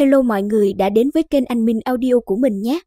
Hello mọi người đã đến với kênh Anh Minh Audio của mình nhé.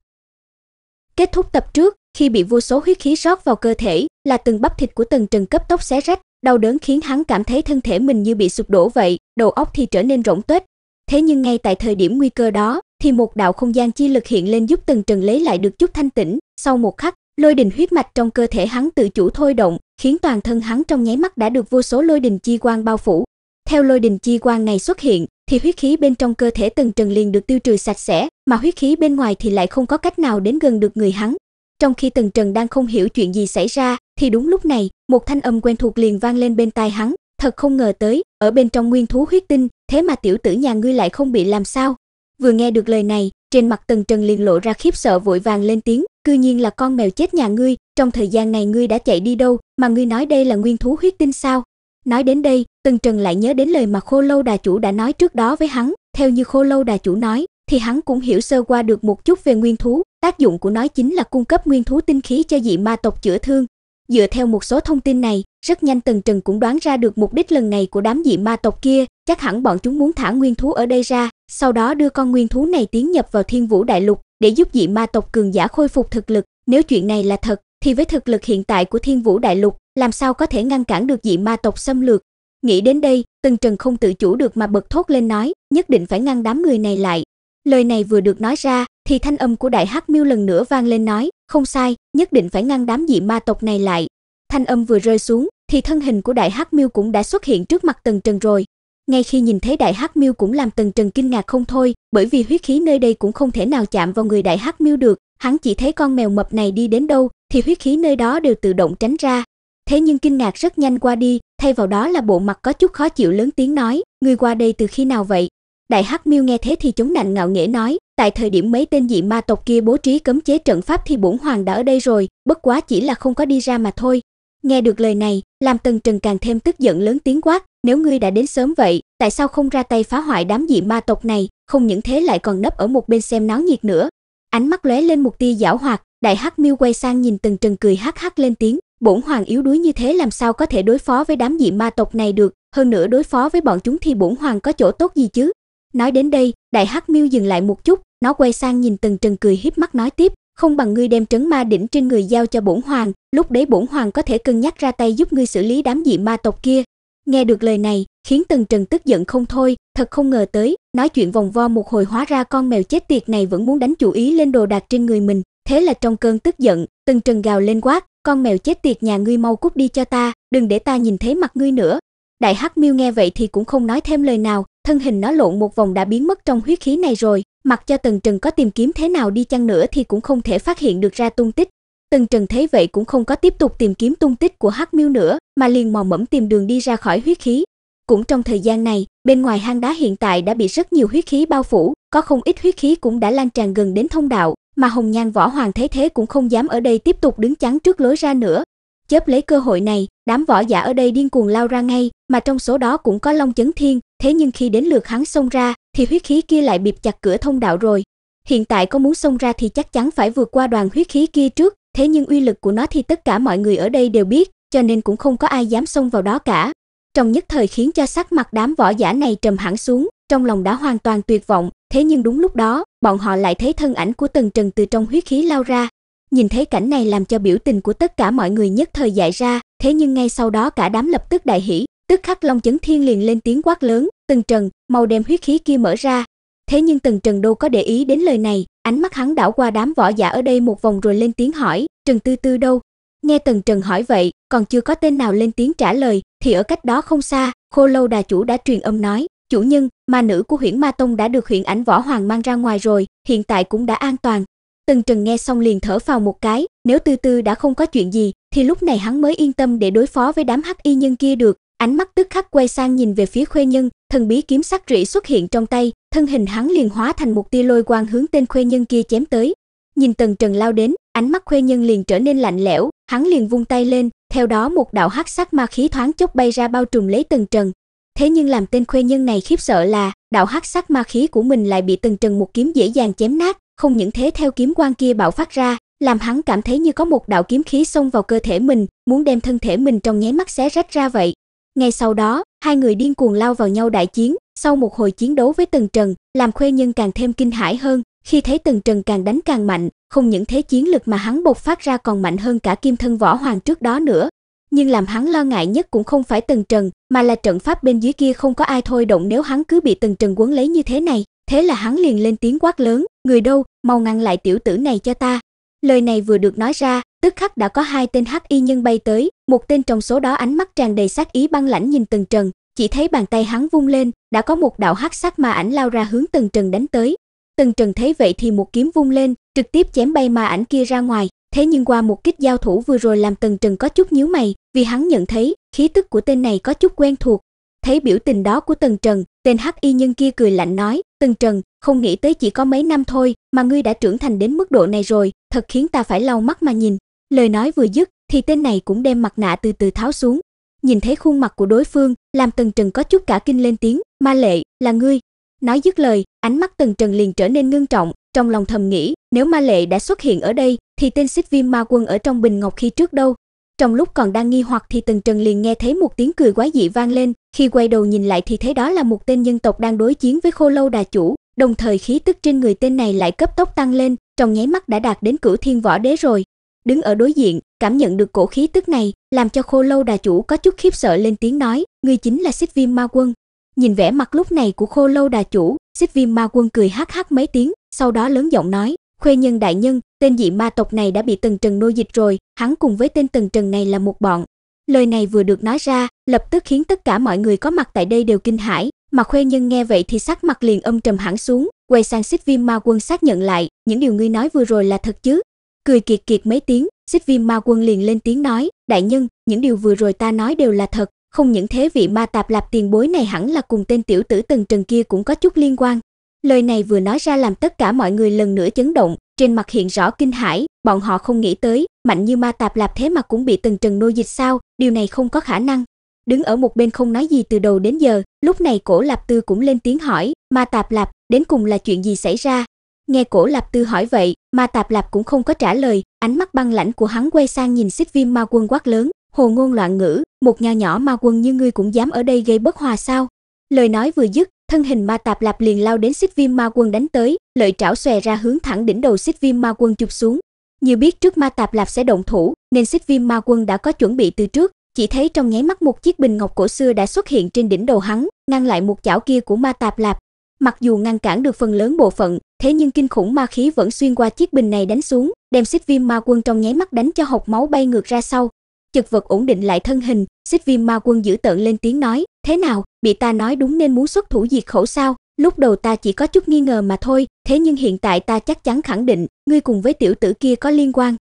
Kết thúc tập trước, khi bị vô số huyết khí rót vào cơ thể, là từng bắp thịt của từng Trần cấp tốc xé rách, đau đớn khiến hắn cảm thấy thân thể mình như bị sụp đổ vậy, đầu óc thì trở nên rỗng tuếch. Thế nhưng ngay tại thời điểm nguy cơ đó, thì một đạo không gian chi lực hiện lên giúp từng Trần lấy lại được chút thanh tĩnh, sau một khắc, lôi đình huyết mạch trong cơ thể hắn tự chủ thôi động, khiến toàn thân hắn trong nháy mắt đã được vô số lôi đình chi quang bao phủ. Theo lôi đình chi quang này xuất hiện, thì huyết khí bên trong cơ thể Tần Trần liền được tiêu trừ sạch sẽ, mà huyết khí bên ngoài thì lại không có cách nào đến gần được người hắn. Trong khi Tần Trần đang không hiểu chuyện gì xảy ra, thì đúng lúc này, một thanh âm quen thuộc liền vang lên bên tai hắn, thật không ngờ tới, ở bên trong nguyên thú huyết tinh, thế mà tiểu tử nhà ngươi lại không bị làm sao. Vừa nghe được lời này, trên mặt Tần Trần liền lộ ra khiếp sợ vội vàng lên tiếng, cư nhiên là con mèo chết nhà ngươi, trong thời gian này ngươi đã chạy đi đâu, mà ngươi nói đây là nguyên thú huyết tinh sao? Nói đến đây, Tần Trần lại nhớ đến lời mà Khô Lâu Đà chủ đã nói trước đó với hắn, theo như Khô Lâu Đà chủ nói, thì hắn cũng hiểu sơ qua được một chút về nguyên thú, tác dụng của nó chính là cung cấp nguyên thú tinh khí cho dị ma tộc chữa thương. Dựa theo một số thông tin này, rất nhanh Tần Trần cũng đoán ra được mục đích lần này của đám dị ma tộc kia, chắc hẳn bọn chúng muốn thả nguyên thú ở đây ra, sau đó đưa con nguyên thú này tiến nhập vào Thiên Vũ Đại Lục để giúp dị ma tộc cường giả khôi phục thực lực. Nếu chuyện này là thật, thì với thực lực hiện tại của Thiên Vũ Đại Lục, làm sao có thể ngăn cản được dị ma tộc xâm lược. Nghĩ đến đây, Tần Trần không tự chủ được mà bật thốt lên nói, nhất định phải ngăn đám người này lại. Lời này vừa được nói ra, thì thanh âm của Đại Hắc Miêu lần nữa vang lên nói, không sai, nhất định phải ngăn đám dị ma tộc này lại. Thanh âm vừa rơi xuống, thì thân hình của Đại Hắc Miêu cũng đã xuất hiện trước mặt Tần Trần rồi. Ngay khi nhìn thấy Đại Hắc Miêu cũng làm Tần Trần kinh ngạc không thôi, bởi vì huyết khí nơi đây cũng không thể nào chạm vào người Đại Hắc Miêu được, hắn chỉ thấy con mèo mập này đi đến đâu thì huyết khí nơi đó đều tự động tránh ra, Thế nhưng kinh ngạc rất nhanh qua đi, thay vào đó là bộ mặt có chút khó chịu lớn tiếng nói, "Ngươi qua đây từ khi nào vậy?" Đại Hắc Miêu nghe thế thì chống nạnh ngạo nghễ nói, tại thời điểm mấy tên dị ma tộc kia bố trí cấm chế trận pháp thì bổn hoàng đã ở đây rồi, bất quá chỉ là không có đi ra mà thôi. Nghe được lời này, làm Tần Trần càng thêm tức giận lớn tiếng quát, nếu ngươi đã đến sớm vậy, tại sao không ra tay phá hoại đám dị ma tộc này, không những thế lại còn nấp ở một bên xem náo nhiệt nữa. Ánh mắt lóe lên một tia giảo hoạt, Đại Hắc Miêu quay sang nhìn Tần Trần cười hắc hắc lên tiếng, bổn hoàng yếu đuối như thế làm sao có thể đối phó với đám dị ma tộc này được, hơn nữa đối phó với bọn chúng thì bổn hoàng có chỗ tốt gì chứ? Nói đến đây, Đại Hắc Miêu dừng lại một chút, nó quay sang nhìn Tần Trần cười híp mắt nói tiếp, không bằng ngươi đem trấn ma đỉnh trên người giao cho bổn hoàng, lúc đấy bổn hoàng có thể cân nhắc ra tay giúp ngươi xử lý đám dị ma tộc kia. Nghe được lời này, khiến Tần Trần tức giận không thôi, thật không ngờ tới, nói chuyện vòng vo một hồi hóa ra con mèo chết tiệt này vẫn muốn đánh chủ ý lên đồ đạc trên người mình, thế là trong cơn tức giận, Tần Trần gào lên quát, con mèo chết tiệt nhà ngươi mau cút đi cho ta, đừng để ta nhìn thấy mặt ngươi nữa. Đại Hắc Miêu nghe vậy thì cũng không nói thêm lời nào, thân hình nó lộn một vòng đã biến mất trong huyết khí này rồi, mặc cho Tần Trần có tìm kiếm thế nào đi chăng nữa thì cũng không thể phát hiện được ra tung tích. Tần Trần thấy vậy cũng không có tiếp tục tìm kiếm tung tích của Hắc Miêu nữa, mà liền mò mẫm tìm đường đi ra khỏi huyết khí. Cũng trong thời gian này, bên ngoài hang đá hiện tại đã bị rất nhiều huyết khí bao phủ, có không ít huyết khí cũng đã lan tràn gần đến thông đạo, mà Hồng Nhan võ hoàng thế thế cũng không dám ở đây tiếp tục đứng chắn trước lối ra nữa. Chớp lấy cơ hội này, đám võ giả ở đây điên cuồng lao ra ngay, mà trong số đó cũng có Long Chấn Thiên, thế nhưng khi đến lượt hắn xông ra, thì huyết khí kia lại bịp chặt cửa thông đạo rồi. Hiện tại có muốn xông ra thì chắc chắn phải vượt qua đoàn huyết khí kia trước, thế nhưng uy lực của nó thì tất cả mọi người ở đây đều biết, cho nên cũng không có ai dám xông vào đó cả. Trong nhất thời khiến cho sắc mặt đám võ giả này trầm hẳn xuống, trong lòng đã hoàn toàn tuyệt vọng, thế nhưng đúng lúc đó, bọn họ lại thấy thân ảnh của Tần Trần từ trong huyết khí lao ra. Nhìn thấy cảnh này làm cho biểu tình của tất cả mọi người nhất thời dại ra, thế nhưng ngay sau đó cả đám lập tức đại hỉ, tức khắc Long Chấn Thiên liền lên tiếng quát lớn, "Tần Trần, mau đem huyết khí kia mở ra." Thế nhưng Tần Trần đâu có để ý đến lời này, ánh mắt hắn đảo qua đám võ giả ở đây một vòng rồi lên tiếng hỏi, "Trần Tư Tư đâu?" Nghe Tần Trần hỏi vậy, còn chưa có tên nào lên tiếng trả lời, thì ở cách đó không xa, Khô Lâu Đà chủ đã truyền âm nói, Chủ nhân, ma nữ của Huyễn Ma Tông đã được Huyễn Ảnh Võ Hoàng mang ra ngoài rồi, hiện tại cũng đã an toàn. Tần Trần nghe xong liền thở phào một cái, nếu Tư Tư đã không có chuyện gì, thì lúc này hắn mới yên tâm để đối phó với đám hắc y nhân kia được. Ánh mắt tức khắc quay sang nhìn về phía Khuê Nhân, thần bí kiếm sắc rỉ xuất hiện trong tay, thân hình hắn liền hóa thành một tia lôi quang hướng tên Khuê Nhân kia chém tới. Nhìn Tần Trần lao đến, ánh mắt Khuê Nhân liền trở nên lạnh lẽo, hắn liền vung tay lên, theo đó một đạo hắc sắc ma khí thoáng chốc bay ra bao trùm lấy Tần Trần, Thế nhưng làm tên khuê nhân này khiếp sợ là, đạo hắc sắc ma khí của mình lại bị từng trần một kiếm dễ dàng chém nát, không những thế theo kiếm quan kia bạo phát ra, làm hắn cảm thấy như có một đạo kiếm khí xông vào cơ thể mình, muốn đem thân thể mình trong nháy mắt xé rách ra vậy. Ngay sau đó, hai người điên cuồng lao vào nhau đại chiến, sau một hồi chiến đấu với Tần Trần, làm Khuê Nhân càng thêm kinh hãi hơn, khi thấy Tần Trần càng đánh càng mạnh, không những thế chiến lực mà hắn bộc phát ra còn mạnh hơn cả Kim Thân Võ Hoàng trước đó nữa, nhưng làm hắn lo ngại nhất cũng không phải Tần Trần, mà là trận pháp bên dưới kia không có ai thôi động nếu hắn cứ bị Tần Trần quấn lấy như thế này. Thế là hắn liền lên tiếng quát lớn, "Người đâu, mau ngăn lại tiểu tử này cho ta." Lời này vừa được nói ra, tức khắc đã có hai tên hắc y nhân bay tới, một tên trong số đó ánh mắt tràn đầy sát ý băng lãnh nhìn Tần Trần, chỉ thấy bàn tay hắn vung lên, đã có một đạo hắc sắc ma ảnh lao ra hướng Tần Trần đánh tới. Tần Trần thấy vậy thì một kiếm vung lên, trực tiếp chém bay ma ảnh kia ra ngoài, thế nhưng qua một kích giao thủ vừa rồi làm Tần Trần có chút nhíu mày, vì hắn nhận thấy khí tức của tên này có chút quen thuộc. Thấy biểu tình đó của Tần Trần, tên hắc y nhân kia cười lạnh nói, "Tần Trần, không nghĩ tới chỉ có mấy năm thôi mà ngươi đã trưởng thành đến mức độ này rồi, thật khiến ta phải lau mắt mà nhìn." Lời nói vừa dứt, thì tên này cũng đem mặt nạ từ từ tháo xuống. Nhìn thấy khuôn mặt của đối phương, làm Tần Trần có chút cả kinh lên tiếng, "Ma Lệ, là ngươi?" Nói dứt lời, ánh mắt Tần Trần liền trở nên ngưng trọng, trong lòng thầm nghĩ, nếu Ma Lệ đã xuất hiện ở đây, thì tên Xích Viêm Ma Quân ở trong bình ngọc khi trước đâu? Trong lúc còn đang nghi hoặc thì Tần Trần liền nghe thấy một tiếng cười quái dị vang lên, khi quay đầu nhìn lại thì thấy đó là một tên nhân tộc đang đối chiến với Khô Lâu Đà chủ, đồng thời khí tức trên người tên này lại cấp tốc tăng lên, trong nháy mắt đã đạt đến cửu thiên võ đế rồi. Đứng ở đối diện, cảm nhận được cổ khí tức này, làm cho Khô Lâu Đà chủ có chút khiếp sợ lên tiếng nói, ngươi chính là Xích Viêm Ma Quân. Nhìn vẻ mặt lúc này của Khô Lâu Đà chủ, Xích Viêm Ma Quân cười hắc hắc mấy tiếng, sau đó lớn giọng nói, khuê nhân đại nhân, tên dị ma tộc này đã bị Tần Trần nô dịch rồi, hắn cùng với tên Tần Trần này là một bọn. Lời này vừa được nói ra, lập tức khiến tất cả mọi người có mặt tại đây đều kinh hãi, mà Khuê Nhân nghe vậy thì sắc mặt liền âm trầm hẳn xuống, quay sang Xích Viêm Ma Quân xác nhận lại, những điều ngươi nói vừa rồi là thật chứ? Cười kiệt kiệt mấy tiếng, Xích Viêm Ma Quân liền lên tiếng nói, đại nhân, những điều vừa rồi ta nói đều là thật, không những thế vị ma tạp lạp tiền bối này hẳn là cùng tên tiểu tử Tần Trần kia cũng có chút liên quan. Lời này vừa nói ra làm tất cả mọi người lần nữa chấn động, trên mặt hiện rõ kinh hãi, bọn họ không nghĩ tới, mạnh như ma tạp lạp thế mà cũng bị từng trần nô dịch sao, điều này không có khả năng. Đứng ở một bên không nói gì từ đầu đến giờ, lúc này Cổ Lạp Tư cũng lên tiếng hỏi, "Ma Tạp Lạp, đến cùng là chuyện gì xảy ra?" Nghe Cổ Lạp Tư hỏi vậy, Ma Tạp Lạp cũng không có trả lời, ánh mắt băng lãnh của hắn quay sang nhìn Xích Viêm Ma Quân quát lớn, "Hồ ngôn loạn ngữ, một nho nhỏ ma quân như ngươi cũng dám ở đây gây bất hòa sao?" Lời nói vừa dứt, thân hình ma tạp lạp liền lao đến xích viêm ma quân đánh tới lợi trảo xòe ra hướng thẳng đỉnh đầu xích viêm ma quân chụp xuống như biết trước ma tạp lạp sẽ động thủ nên xích viêm ma quân đã có chuẩn bị từ trước chỉ thấy trong nháy mắt một chiếc bình ngọc cổ xưa đã xuất hiện trên đỉnh đầu hắn ngăn lại một chảo kia của ma tạp lạp mặc dù ngăn cản được phần lớn bộ phận thế nhưng kinh khủng ma khí vẫn xuyên qua chiếc bình này đánh xuống đem xích viêm ma quân trong nháy mắt đánh cho hộc máu bay ngược ra sau chật vật ổn định lại thân hình xích viêm ma quân giữ tợn lên tiếng nói Thế nào, bị ta nói đúng nên muốn xuất thủ diệt khẩu sao? Lúc đầu ta chỉ có chút nghi ngờ mà thôi, thế nhưng hiện tại ta chắc chắn khẳng định, ngươi cùng với tiểu tử kia có liên quan.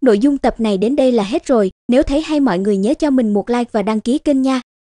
Nội dung tập này đến đây là hết rồi, nếu thấy hay mọi người nhớ cho mình một like và đăng ký kênh nha.